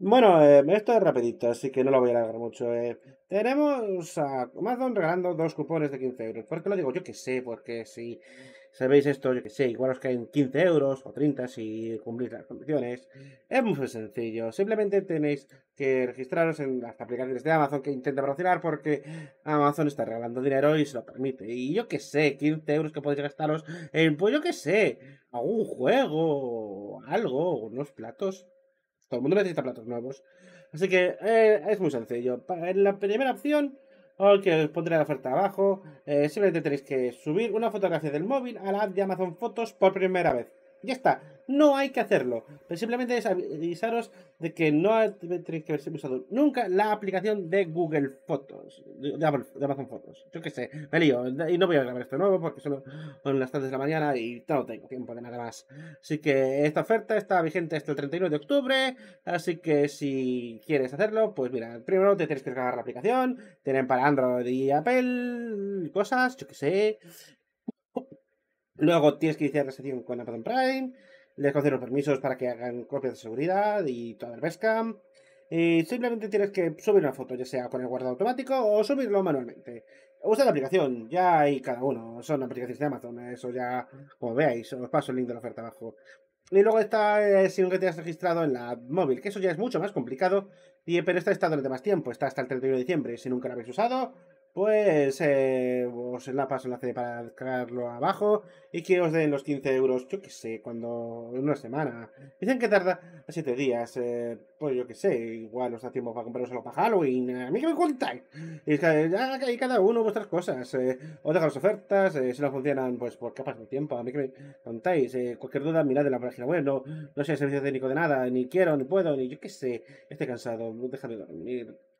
Bueno, eh, esto es rapidito, así que no lo voy a alargar mucho. Eh. Tenemos a Amazon regalando dos cupones de 15 euros. ¿Por qué lo digo? Yo que sé, porque si sabéis esto, yo que sé, igual os caen 15 euros o 30 si cumplís las condiciones. Es muy sencillo, simplemente tenéis que registraros en las aplicaciones de Amazon que intenta promocionar porque Amazon está regalando dinero y se lo permite. Y yo que sé, 15 euros que podéis gastaros en, pues yo que sé, algún juego, algo, unos platos todo el mundo necesita platos nuevos. Así que eh, es muy sencillo. En la primera opción, oh, que os pondré la oferta abajo, eh, simplemente tenéis que subir una fotografía del móvil a la app de Amazon Fotos por primera vez. Ya está no hay que hacerlo. Pero simplemente es avisaros de que no tenéis que haber usado nunca la aplicación de Google Fotos, de, Amazon Fotos. Yo qué sé, me Y no voy a grabar esto nuevo porque solo son las tardes de la mañana y no tengo tiempo de nada más. Así que esta oferta está vigente hasta el 31 de octubre. Así que si quieres hacerlo, pues mira, primero te tienes que descargar la aplicación. Tienen para Android y Apple y cosas, yo qué sé. Luego tienes que iniciar la sesión con Amazon Prime les concedo permisos para que hagan copias de seguridad y toda el pesca Y simplemente tienes que subir una foto, ya sea con el guardado automático o subirlo manualmente. Usa la aplicación, ya hay cada uno. Son aplicaciones de Amazon, eso ya, como veáis, os paso el link de la oferta abajo. Y luego está eh, si que te has registrado en la móvil, que eso ya es mucho más complicado, y, pero esta está durante más tiempo, está hasta el 31 de diciembre. Si nunca lo habéis usado, pues eh, os la paso enlace para descargarlo abajo y que os den los 15 euros, yo que sé, cuando en una semana. Dicen que tarda 7 días, eh, pues yo que sé, igual os da tiempo para solo para Halloween, a mí que me contáis. Y ya hay cada uno vuestras cosas, eh, os dejo las ofertas, eh, si no funcionan, pues por capas de tiempo, a mí que me contáis. Eh, cualquier duda, mirad en la página web, no, no sé servicio técnico de nada, ni quiero, ni puedo, ni yo que sé, estoy cansado, déjame dormir.